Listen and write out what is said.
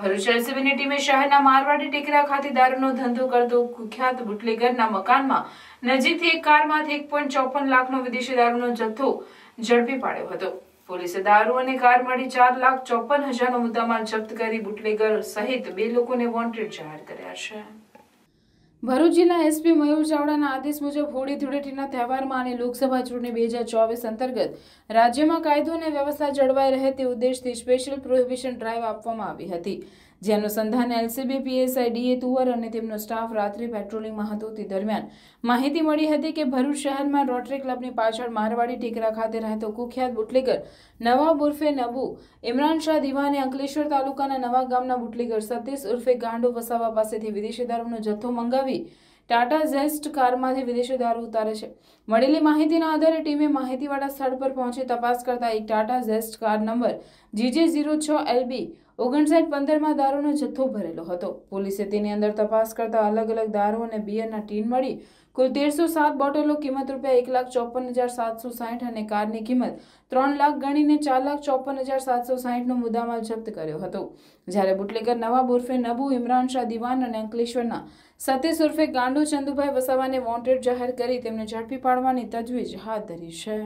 ભરૂચ એલસીબીની ટીમે શહેરના મારવાડી ટેકરા ખાતે દારૂનો ધંધો કરતો કુખ્યાત બુટલેગરના મકાનમાં નજીકથી એક કારમાંથી એક પોઈન્ટ ચોપન લાખનો વિદેશી દારૂનો જથ્થો ઝડપી પાડ્યો હતો પોલીસે દારૂ અને કાર મળી ચાર લાખ ચોપન હજારનો મુદ્દામાલ જપ્ત કરી બુટલેગર સહિત બે લોકોને વોન્ટેડ જાહેર કર્યા છે ભરૂચ જિલ્લા એસપી મયુર ચાવડાના આદેશ મુજબ હોળી ધૂળેટીના તહેવારમાં અને લોકસભા ચૂંટણી બે હજાર ચોવીસ અંતર્ગત રાજ્યમાં કાયદો અને વ્યવસ્થા જળવાઈ રહે તે ઉદ્દેશથી સ્પેશિયલ પ્રોહિબિશન ડ્રાઈવ આપવામાં આવી હતી જે અનુસંધાને એલસીબી પીએસઆઈડીએ તુવર અને તેમનો સ્ટાફ રાત્રિ પેટ્રોલિંગમાં હતો તે દરમિયાન માહિતી મળી હતી કે ભરૂચ શહેરમાં રોટરી ક્લબની પાછળ મારવાડી ટેકરા ખાતે રહેતો કુખ્યાત બુટલેગર નવા ઉર્ફે નબુ ઇમરાન શાહ દિવાને અંકલેશ્વર તાલુકાના નવા ગામના બુટલીગર સતીશ ઉર્ફે ગાંડો વસાવા પાસેથી વિદેશી દારૂનો જથ્થો મંગાવી ટાટા ઝેસ્ટ કારમાંથી વિદેશી દારૂ ઉતારે છે મળેલી માહિતીના આધારે ટીમે માહિતીવાળા સ્થળ પર પહોંચી તપાસ કરતા એક Tata zest car number GJ zero છ એલબી ઓગણસાઠ પંદરમાં દારૂનો જથ્થો ભરેલો હતો પોલીસે તેની અંદર તપાસ કરતા અલગ અલગ દારૂ અને બિયરના ટીન મળી કુલ તેરસો સાત બોટલો કિંમત રૂપિયા એક લાખ ચોપન હજાર સાતસો સાહીઠ અને કારની કિંમત ત્રણ લાખ ગણીને ચાર લાખ ચોપન હજાર સાતસો સાહીઠનો મુદ્દામાલ જપ્ત કર્યો હતો જ્યારે બુટલેગર નવાબ ઉર્ફે નબુ ઇમરાન શાહ દિવાન અને અંકલેશ્વરના સતીશ ઉર્ફે ગાંડુ ચંદુભાઈ વસાવાને વોન્ટેડ જાહેર કરી તેમને ઝડપી પાડવાની તજવીજ હાથ ધરી છે